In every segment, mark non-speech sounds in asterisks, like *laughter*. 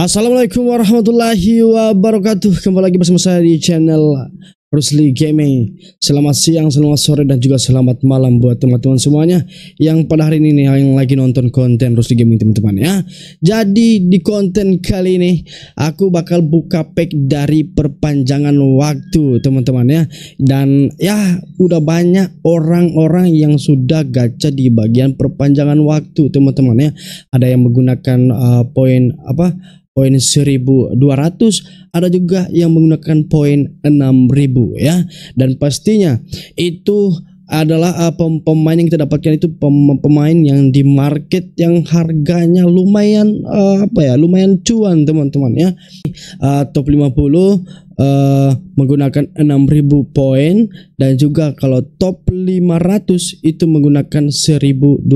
Assalamualaikum warahmatullahi wabarakatuh Kembali lagi bersama saya di channel Rusli Gaming Selamat siang, selamat sore, dan juga selamat malam buat teman-teman semuanya Yang pada hari ini yang lagi nonton konten Rusli Gaming teman-teman ya Jadi di konten kali ini Aku bakal buka pack dari perpanjangan waktu teman-teman ya Dan ya udah banyak orang-orang yang sudah gacha di bagian perpanjangan waktu teman-teman ya Ada yang menggunakan uh, poin apa poin 1200, ada juga yang menggunakan poin 6000 ya. Dan pastinya itu adalah uh, pem pemain yang kita dapatkan itu pem pemain yang di market yang harganya lumayan uh, apa ya lumayan cuan teman-teman ya uh, top 50 uh, menggunakan 6000 poin dan juga kalau top 500 itu menggunakan 1200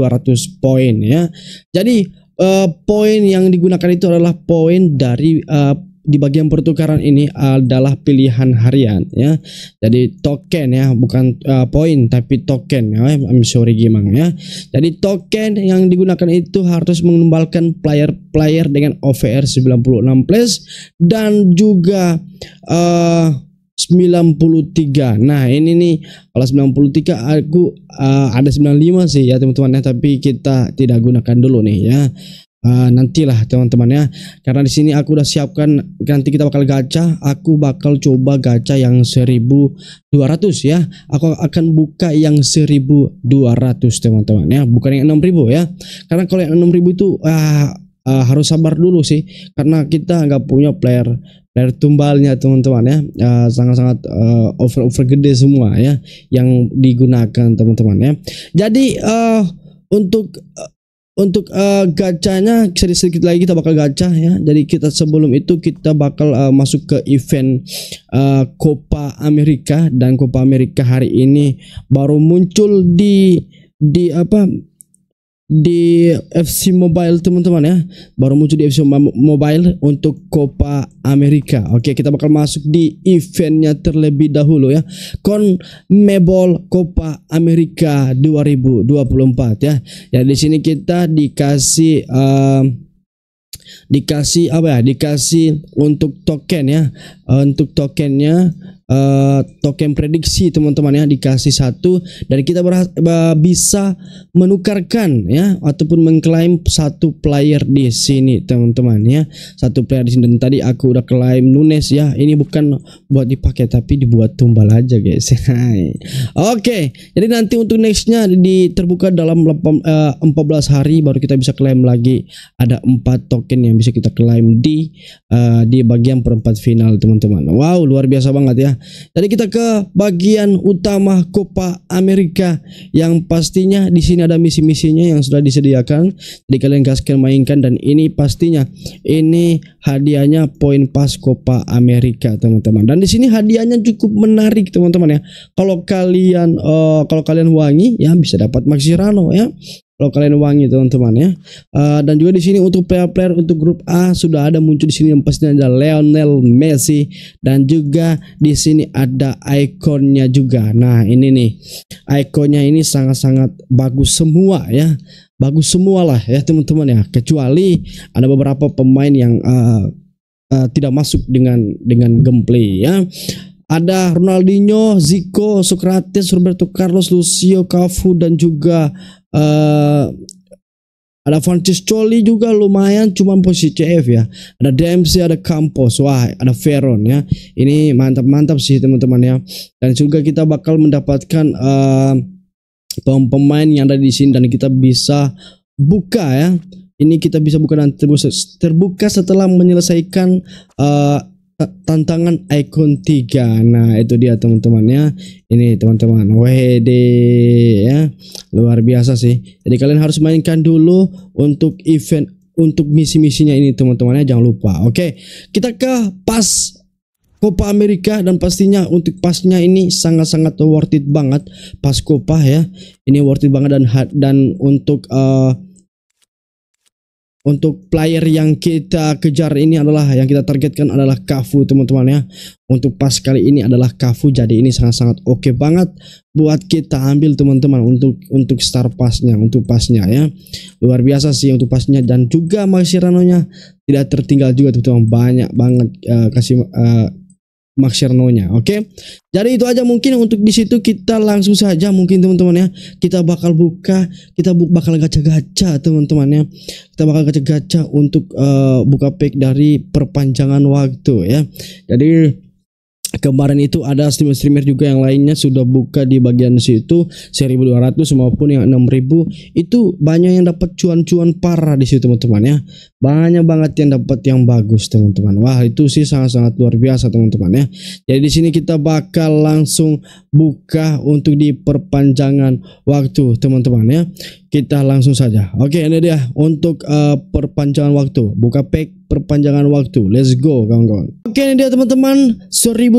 poin ya jadi uh, poin yang digunakan itu adalah poin dari uh, di bagian pertukaran ini adalah pilihan harian ya. Jadi token ya, bukan uh, poin tapi token ya. I'm sorry Gimang ya. Jadi token yang digunakan itu harus mengembalikan player-player dengan OVR 96 plus dan juga uh, 93. Nah, ini nih kalau 93 aku uh, ada 95 sih ya teman-teman ya, tapi kita tidak gunakan dulu nih ya. Uh, nantilah teman-teman ya. Karena di sini aku udah siapkan nanti kita bakal gacha, aku bakal coba gacha yang 1200 ya. Aku akan buka yang 1200 teman-teman ya, bukan yang 6000 ya. Karena kalau yang 6000 itu uh, uh, harus sabar dulu sih karena kita nggak punya player player tumbalnya teman-teman ya eh, sangat-sangat uh, over over gede semua ya yang digunakan teman-teman ya jadi uh, untuk uh, untuk uh, gacanya sedikit, sedikit lagi kita bakal gacha ya. Jadi kita sebelum itu kita bakal uh, masuk ke event uh, Copa America dan Copa America hari ini baru muncul di di apa di FC Mobile teman-teman ya baru muncul di FC Mobile untuk Copa America oke kita bakal masuk di eventnya terlebih dahulu ya CONMEBOL Copa America 2024 ya ya di sini kita dikasih uh, dikasih apa ya dikasih untuk token ya untuk tokennya Eh, token prediksi teman-teman ya dikasih satu dan kita bisa menukarkan ya ataupun mengklaim satu player di sini teman-teman ya satu player di sini dan tadi aku udah klaim Nunes ya ini bukan buat dipakai tapi dibuat tumbal aja guys *laughs* oke okay, jadi nanti untuk nextnya di terbuka dalam 14 eh, hari baru kita bisa klaim lagi ada empat token yang bisa kita klaim di uh, di bagian perempat final teman-teman wow luar biasa banget ya jadi kita ke bagian utama Copa Amerika yang pastinya di sini ada misi-misinya yang sudah disediakan. Jadi kalian gaskan mainkan dan ini pastinya ini hadiahnya poin pas Copa Amerika teman-teman. Dan di sini hadiahnya cukup menarik, teman-teman ya. Kalau kalian uh, kalau kalian wangi ya bisa dapat Maxirano ya kalau kalian wangi teman-teman ya. Uh, dan juga di sini untuk player-player untuk grup A sudah ada muncul di sini yang pastinya ada Lionel Messi dan juga di sini ada ikonnya juga. Nah, ini nih. Ikonnya ini sangat-sangat bagus semua ya. Bagus semua lah ya teman-teman ya. Kecuali ada beberapa pemain yang uh, uh, tidak masuk dengan dengan gameplay ya ada Ronaldinho, Zico, Socrates, Roberto Carlos, Lucio Cafu dan juga uh, ada Choli juga lumayan cuman posisi CF ya. Ada Dempsey, ada Campos, wah ada Veron ya. Ini mantap-mantap sih teman-teman ya. Dan juga kita bakal mendapatkan uh, eh, pemain yang ada di sini dan kita bisa buka ya. Ini kita bisa buka dan terbuka setelah menyelesaikan eh, tantangan icon 3 nah itu dia teman-temannya ini teman-teman WD ya luar biasa sih jadi kalian harus mainkan dulu untuk event untuk misi-misinya ini teman-temannya jangan lupa oke kita ke pas Copa Amerika dan pastinya untuk pasnya ini sangat-sangat worth it banget pas Copa ya ini worth it banget dan dan untuk uh, untuk player yang kita kejar ini adalah yang kita targetkan adalah Kafu teman-teman ya untuk pas kali ini adalah Kafu jadi ini sangat-sangat oke okay banget buat kita ambil teman-teman untuk untuk star pasnya untuk pasnya ya luar biasa sih untuk pasnya dan juga Masirano nya tidak tertinggal juga teman-teman banyak banget uh, kasih uh, nya, Oke. Okay? Jadi itu aja mungkin untuk di situ kita langsung saja mungkin teman-teman ya. Kita bakal buka, kita bu bakal gacha-gacha teman-teman ya. Kita bakal gacha-gacha untuk uh, buka pack dari perpanjangan waktu ya. Jadi kemarin itu ada streamer-streamer juga yang lainnya sudah buka di bagian situ 1200 maupun yang 6000 itu banyak yang dapat cuan-cuan parah di situ teman-teman ya banyak banget yang dapat yang bagus teman-teman wah itu sih sangat-sangat luar biasa teman-teman ya jadi di sini kita bakal langsung buka untuk di perpanjangan waktu teman-teman ya kita langsung saja oke ini dia untuk uh, perpanjangan waktu buka pack perpanjangan waktu. Let's go kawan-kawan. Oke ini dia teman-teman 1200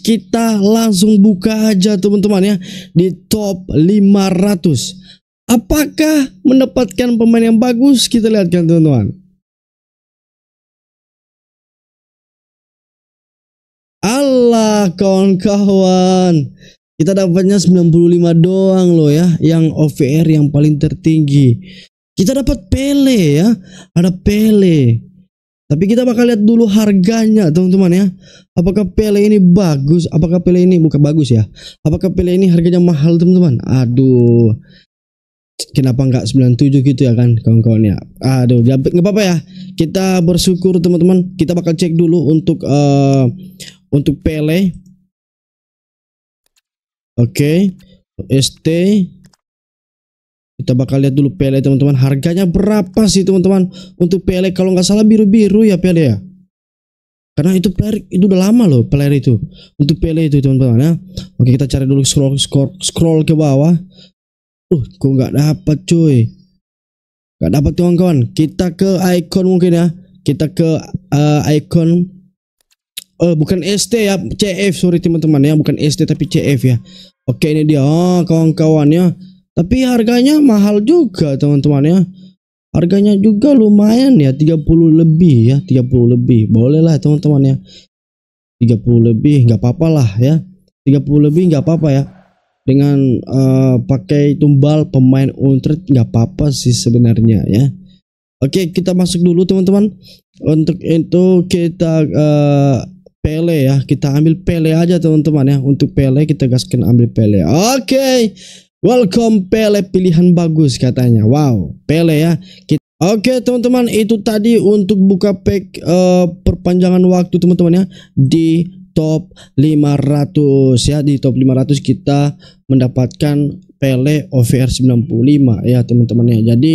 kita langsung buka aja teman-teman ya di top 500. Apakah mendapatkan pemain yang bagus? Kita lihat kan teman-teman. Allah kawan-kawan. Kita dapatnya 95 doang loh ya, yang OVR yang paling tertinggi. Kita dapat Pele ya. Ada Pele. Tapi kita bakal lihat dulu harganya, teman-teman ya. Apakah Pele ini bagus? Apakah Pele ini bukan bagus ya? Apakah Pele ini harganya mahal, teman-teman? Aduh. Kenapa enggak 97 gitu ya kan, kawan-kawan ya. Aduh, enggak apa-apa ya. Kita bersyukur, teman-teman. Kita bakal cek dulu untuk uh, untuk Pele. Oke. Okay. ST kita bakal lihat dulu PLE teman-teman. Harganya berapa sih teman-teman? Untuk PLE kalau nggak salah biru-biru ya PLE ya. Karena itu player itu udah lama loh player itu. Untuk PLE itu teman-teman ya. Oke kita cari dulu scroll scroll scroll ke bawah. Uh, kok nggak dapat cuy. nggak dapat kawan-kawan. Kita ke icon mungkin ya. Kita ke uh, icon uh, bukan ST ya, CF sorry teman-teman ya, bukan ST tapi CF ya. Oke ini dia. Oh, kawan kawannya tapi harganya mahal juga teman-teman ya. Harganya juga lumayan ya 30 lebih ya 30 lebih. Boleh lah teman-teman ya. 30 lebih nggak apa-apa lah ya. 30 lebih nggak apa-apa ya. Dengan uh, pakai tumbal pemain untret nggak apa-apa sih sebenarnya ya. Oke kita masuk dulu teman-teman. Untuk itu kita uh, Pele ya. Kita ambil Pele aja teman-teman ya. Untuk Pele kita gaskan ambil Pele. Oke. Okay. Welcome Pele pilihan bagus katanya. Wow, Pele ya. Kita Oke teman-teman itu tadi untuk buka pack uh, perpanjangan waktu teman-teman ya di top 500 ya di top 500 kita mendapatkan Pele OVR 95 ya teman-teman ya. Jadi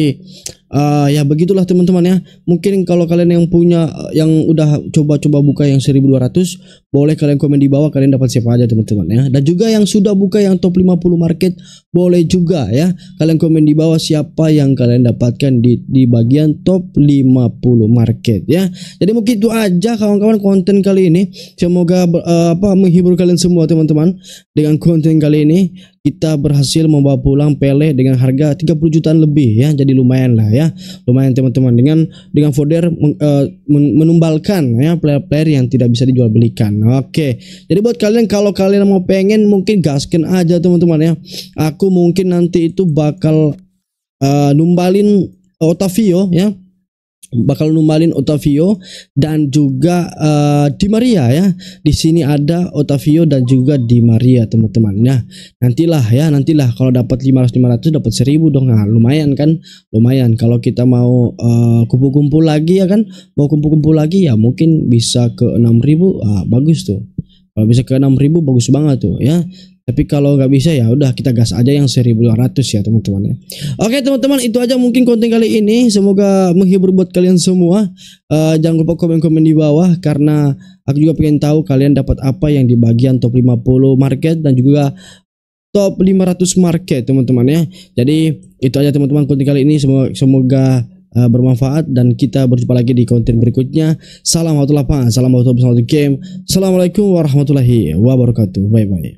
uh, ya begitulah teman-teman ya mungkin kalau kalian yang punya yang udah coba-coba buka yang 1200 boleh kalian komen di bawah kalian dapat siapa aja teman-teman ya dan juga yang sudah buka yang top 50 market boleh juga ya kalian komen di bawah siapa yang kalian dapatkan di di bagian top 50 market ya jadi mungkin itu aja kawan-kawan konten kali ini semoga uh, apa menghibur kalian semua teman-teman dengan konten kali ini kita berhasil membawa pulang Pele dengan harga 30 jutaan lebih ya jadi lumayan lah ya ya lumayan teman-teman dengan dengan folder eh, men, uh, menumbalkan ya player-player yang tidak bisa dijual belikan oke jadi buat kalian kalau kalian mau pengen mungkin gaskin aja teman-teman ya aku mungkin nanti itu bakal uh, numbalin Otavio ya bakal numalin Otavio dan juga uh, Di Maria ya. Di sini ada Otavio dan juga Di Maria teman-teman. Nah, nantilah ya, nantilah kalau dapat 500 500 dapat 1000 dong. Nah, lumayan kan? Lumayan kalau kita mau eh, kumpul-kumpul uh, lagi ya kan. Mau kumpul-kumpul lagi ya mungkin bisa ke 6000. Ah, bagus tuh. Kalau bisa ke 6000 bagus banget tuh ya tapi kalau nggak bisa ya udah kita gas aja yang 1200 ya teman-teman ya. Oke teman-teman itu aja mungkin konten kali ini semoga menghibur buat kalian semua. Uh, jangan lupa komen-komen di bawah karena aku juga pengen tahu kalian dapat apa yang di bagian top 50 market dan juga top 500 market teman-teman ya. Jadi itu aja teman-teman konten kali ini semoga semoga uh, bermanfaat dan kita berjumpa lagi di konten berikutnya. Salam warahmatullahi wabarakatuh. Salam warahmatullahi wabarakatuh. Game. Assalamualaikum warahmatullahi wabarakatuh. Bye bye.